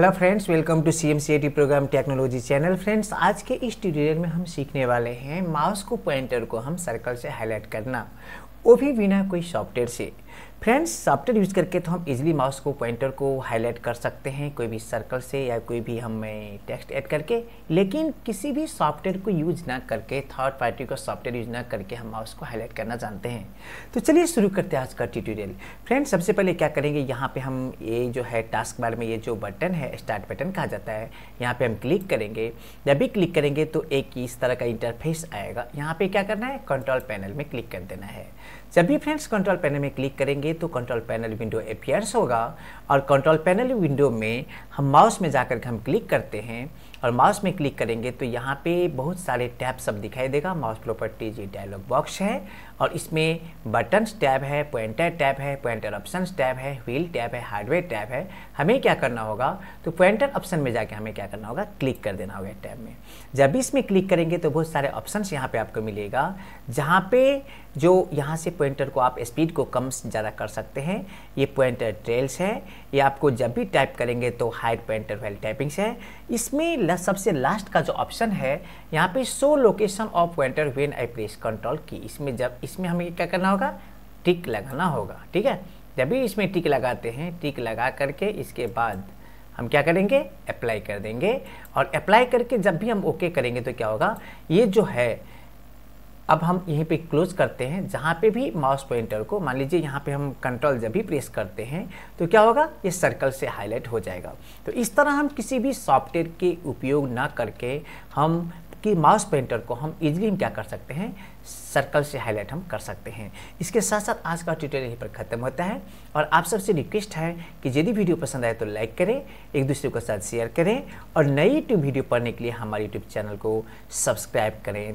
hello friends welcome to C M C T program technology channel friends आज के इस tutorial में हम सीखने वाले हैं माउस को पॉइंटर को हम सर्कल से हाईलाइट करना वो भी बिना कोई सॉफ्टवेयर से फ्रेंड्स सॉफ्टवेयर यूज़ करके तो हम इजीली माउस को पॉइंटर को हाईलाइट कर सकते हैं कोई भी सर्कल से या कोई भी हम टेक्स्ट ऐड करके लेकिन किसी भी सॉफ्टवेयर को यूज ना करके थर्ड पार्टी का सॉफ्टवेयर यूज ना करके हम माउस को हाईलाइट करना जानते हैं तो चलिए शुरू करते हैं आज का ट्यूटोरियल फ्रेंड्स सबसे पहले क्या करेंगे यहाँ पर हम ये जो है टास्क बार में ये जो बटन है स्टार्ट बटन कहा जाता है यहाँ पर हम क्लिक करेंगे जब भी क्लिक करेंगे तो एक इस तरह का इंटरफेस आएगा यहाँ पर क्या करना है कंट्रोल पैनल में क्लिक कर देना है जब भी फ्रेंड्स कंट्रोल पैनल में क्लिक करेंगे तो कंट्रोल पैनल विंडो अपियर्स होगा और कंट्रोल पैनल विंडो में हम माउस में जाकर हम क्लिक करते हैं और माउस में क्लिक करेंगे तो यहाँ पे बहुत सारे टैब सब दिखाई देगा माउस प्रॉपर्टीज ये डायलॉग बॉक्स है और इसमें बटन्स टैब है पॉइंटर टैब है पॉइंटर ऑप्शन टैब है व्हील टैब है हार्डवेयर टैब है हमें क्या करना होगा तो पॉइंटर ऑप्शन में जाके हमें क्या करना होगा क्लिक कर देना होगा टैब में जब भी इसमें क्लिक करेंगे तो बहुत सारे ऑप्शंस यहाँ पे आपको मिलेगा जहाँ पे जो यहाँ से पॉइंटर को आप स्पीड को कम ज़्यादा कर सकते हैं ये पॉइंटर ट्रेल्स है ये आपको जब भी टाइप करेंगे तो हाइट पॉइंटर वेल टाइपिंग्स है इसमें या सबसे लास्ट का जो ऑप्शन है यहाँ पे शो लोकेशन ऑफ वेंटर when I press control key इसमें जब इसमें हमें क्या करना होगा टिक लगाना होगा ठीक है जब भी इसमें टिक लगाते हैं टिक लगा करके इसके बाद हम क्या करेंगे अप्लाई कर देंगे और अप्लाई करके जब भी हम ओके करेंगे तो क्या होगा ये जो है अब हम यहीं पे क्लोज करते हैं जहाँ पे भी माउस पॉइंटर को मान लीजिए यहाँ पे हम कंट्रोल जब भी प्रेस करते हैं तो क्या होगा ये सर्कल से हाईलाइट हो जाएगा तो इस तरह हम किसी भी सॉफ्टवेयर के उपयोग ना करके हम कि माउस पेंटर को हम इजीली क्या कर सकते हैं सर्कल से हाईलाइट हम कर सकते हैं इसके साथ साथ आज का ट्यूटोरियल यहीं पर ख़त्म होता है और आप सबसे रिक्वेस्ट है कि यदि वीडियो पसंद आए तो लाइक करें एक दूसरे के साथ शेयर करें और नई यूट्यूब वीडियो पढ़ने के लिए हमारे यूट्यूब चैनल को सब्सक्राइब करें